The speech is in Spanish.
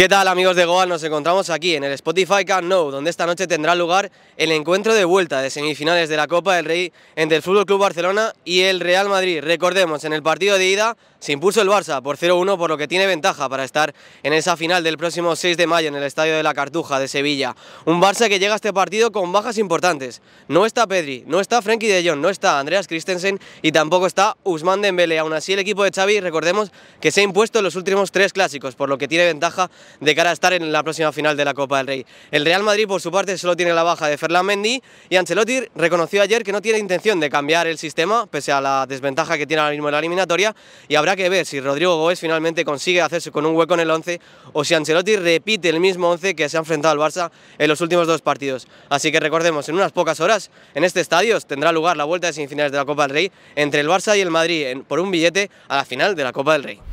¿Qué tal amigos de Goal? Nos encontramos aquí en el Spotify Camp Nou, donde esta noche tendrá lugar el encuentro de vuelta de semifinales de la Copa del Rey entre el FC Barcelona y el Real Madrid. Recordemos, en el partido de ida se impuso el Barça por 0-1, por lo que tiene ventaja para estar en esa final del próximo 6 de mayo en el Estadio de la Cartuja de Sevilla. Un Barça que llega a este partido con bajas importantes. No está Pedri, no está Frenkie de Jong, no está Andreas Christensen y tampoco está Usman Dembélé. Aún así, el equipo de Xavi, recordemos que se ha impuesto en los últimos tres clásicos, por lo que tiene ventaja de cara a estar en la próxima final de la Copa del Rey. El Real Madrid, por su parte, solo tiene la baja de Ferland Mendy y Ancelotti reconoció ayer que no tiene intención de cambiar el sistema, pese a la desventaja que tiene ahora mismo en la eliminatoria, y habrá que ver si Rodrigo Gómez finalmente consigue hacerse con un hueco en el 11 o si Ancelotti repite el mismo 11 que se ha enfrentado al Barça en los últimos dos partidos. Así que recordemos, en unas pocas horas, en este estadio tendrá lugar la vuelta de semifinales de la Copa del Rey entre el Barça y el Madrid por un billete a la final de la Copa del Rey.